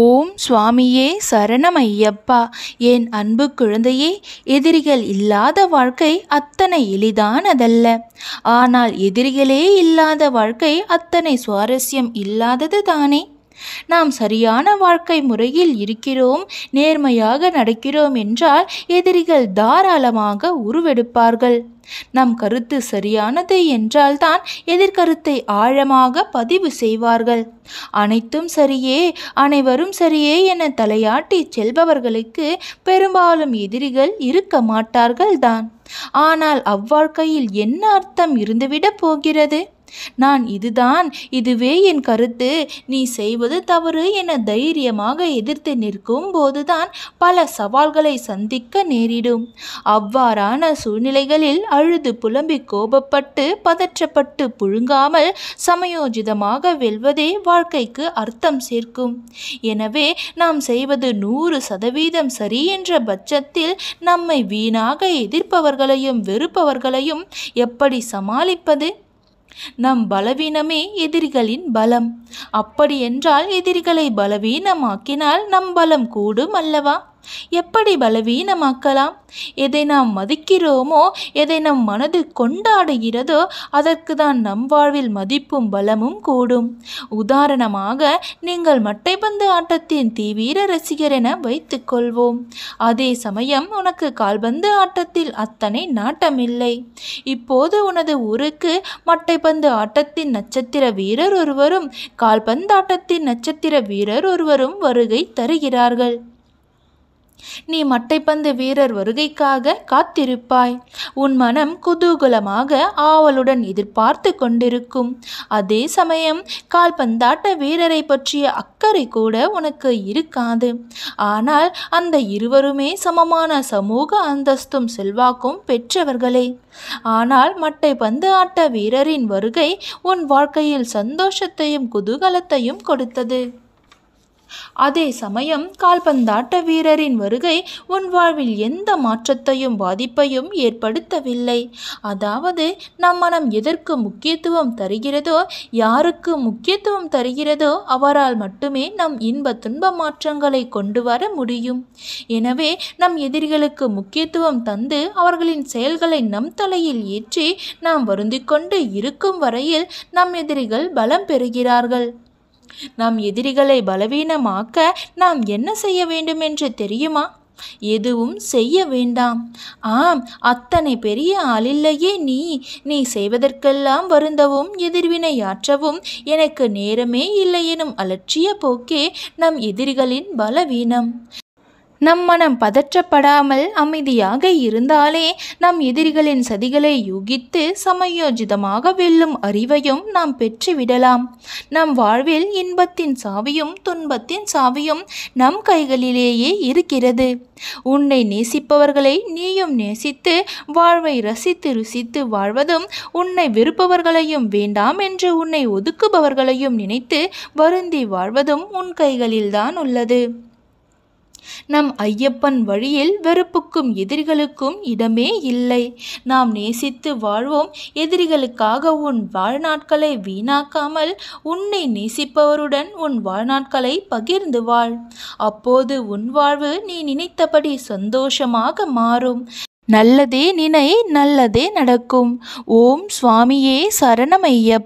ஓம் சுவாமியே சரணம் ஐயப்பா என் அன்பு குழந்தையே எதிரிகள் இல்லாத வாழ்க்கை அத்தனை எளிதானதல்ல ஆனால் எதிரிகளே இல்லாத வாழ்க்கை அத்தனை சுவாரஸ்யம் இல்லாதது தானே நாம் சரியான வாழ்க்கை முறையில் இருக்கிறோம் நேர்மையாக நடக்கிறோம் என்றால் எதிரிகள் தாராளமாக உருவெடுப்பார்கள் நம் கருத்து சரியானது என்றால்தான் எதிர்கருத்தை ஆழமாக பதிவு செய்வார்கள் அனைத்தும் சரியே அனைவரும் சரியே என தலையாட்டி செல்பவர்களுக்கு பெரும்பாலும் எதிரிகள் இருக்க மாட்டார்கள் தான் ஆனால் அவ்வாழ்க்கையில் என்ன அர்த்தம் இருந்துவிடப் போகிறது நான் இதுதான் இதுவே என் கருத்து நீ செய்வது தவறு என தைரியமாக எதிர்த்து நிற்கும் போதுதான் பல சவால்களை சந்திக்க நேரிடும் அவ்வாறான சூழ்நிலைகளில் அழுது புலம்பி கோபப்பட்டு பதற்றப்பட்டு புழுங்காமல் சமயோஜிதமாக வெல்வதே வாழ்க்கைக்கு அர்த்தம் சேர்க்கும் எனவே நாம் செய்வது நூறு சதவீதம் சரி என்ற பட்சத்தில் நம்மை வீணாக எதிர்ப்பவர்களையும் வெறுப்பவர்களையும் எப்படி சமாளிப்பது நம் பலவீனமே எதிரிகளின் பலம் அப்படியென்றால் எதிரிகளை பலவீனமாக்கினால் நம் பலம் கூடும் அல்லவா எப்படி பலவீனமாக்கலாம் எதை நாம் மதிக்கிறோமோ எதை நம் மனது கொண்டாடுகிறதோ அதற்கு தான் நம் வாழ்வில் மதிப்பும் பலமும் கூடும் உதாரணமாக நீங்கள் மட்டைப்பந்து ஆட்டத்தின் தீவிர ரசிகர் என வைத்துக்கொள்வோம் அதே சமயம் உனக்கு கால்பந்து ஆட்டத்தில் அத்தனை நாட்டமில்லை இப்போது உனது ஊருக்கு மட்டைப்பந்து ஆட்டத்தின் நட்சத்திர வீரர் ஒருவரும் கால்பந்தாட்டத்தின் நட்சத்திர வீரர் ஒருவரும் வருகை தருகிறார்கள் நீ மட்டைப்பந்து வீரர் வருகைக்காக காத்திருப்பாய் உன் மனம் குதூகலமாக ஆவலுடன் எதிர்பார்த்து கொண்டிருக்கும் அதே சமயம் கால்பந்தாட்ட வீரரை பற்றிய அக்கறை கூட உனக்கு இருக்காது ஆனால் அந்த இருவருமே சமமான சமூக அந்தஸ்தும் செல்வாக்கும் பெற்றவர்களே ஆனால் மட்டைப்பந்து ஆட்ட வீரரின் வருகை உன் வாழ்க்கையில் சந்தோஷத்தையும் குதூகலத்தையும் கொடுத்தது அதே சமயம் கால்பந்தாட்ட வீரரின் வருகை உன் வாழ்வில் எந்த மாற்றத்தையும் பாதிப்பையும் ஏற்படுத்தவில்லை அதாவது நம் மனம் எதற்கு முக்கியத்துவம் தருகிறதோ யாருக்கு முக்கியத்துவம் தருகிறதோ அவரால் மட்டுமே நம் இன்ப துன்ப மாற்றங்களை கொண்டு வர முடியும் எனவே நம் எதிரிகளுக்கு முக்கியத்துவம் தந்து அவர்களின் செயல்களை நம் தலையில் ஏற்றி நாம் வருந்திக் கொண்டு இருக்கும் வரையில் நம் எதிரிகள் பலம் பெறுகிறார்கள் நம் எதிரிகளை பலவீனமாக்க நாம் என்ன செய்ய வேண்டும் என்று தெரியுமா எதுவும் செய்ய வேண்டாம் ஆம் அத்தனை பெரிய ஆளில்லையே நீ நீ செய்வதற்கெல்லாம் வருந்தவும் எதிர்வினையாற்றவும் எனக்கு நேரமே இல்லை எனும் அலட்சிய போக்கே நம் எதிரிகளின் பலவீனம் நம் மனம் பதற்றப்படாமல் அமைதியாக இருந்தாலே நம் எதிரிகளின் சதிகளை யூகித்து சமயோஜிதமாக வெல்லும் அறிவையும் நாம் பெற்றுவிடலாம் நம் வாழ்வில் இன்பத்தின் சாவியும் துன்பத்தின் சாவியும் நம் கைகளிலேயே இருக்கிறது உன்னை நேசிப்பவர்களை நீயும் நேசித்து வாழ்வை ரசித்து ருசித்து வாழ்வதும் உன்னை வெறுப்பவர்களையும் வேண்டாம் என்று உன்னை ஒதுக்குபவர்களையும் நினைத்து வருந்தி வாழ்வதும் உன் கைகளில்தான் உள்ளது நம் ஐயப்பன் வழியில் வெறுப்புக்கும் எதிரிகளுக்கும் இடமே இல்லை நாம் நேசித்து வாழ்வோம் எதிரிகளுக்காக உன் வாழ்நாட்களை வீணாக்காமல் உன்னை நேசிப்பவருடன் உன் வாழ்நாட்களை பகிர்ந்து வாழ் அப்போது உன் வாழ்வு நீ நினைத்தபடி சந்தோஷமாக மாறும் நல்லதே நினை நல்லதே நடக்கும் ஓம் சுவாமியே சரணமையப்ப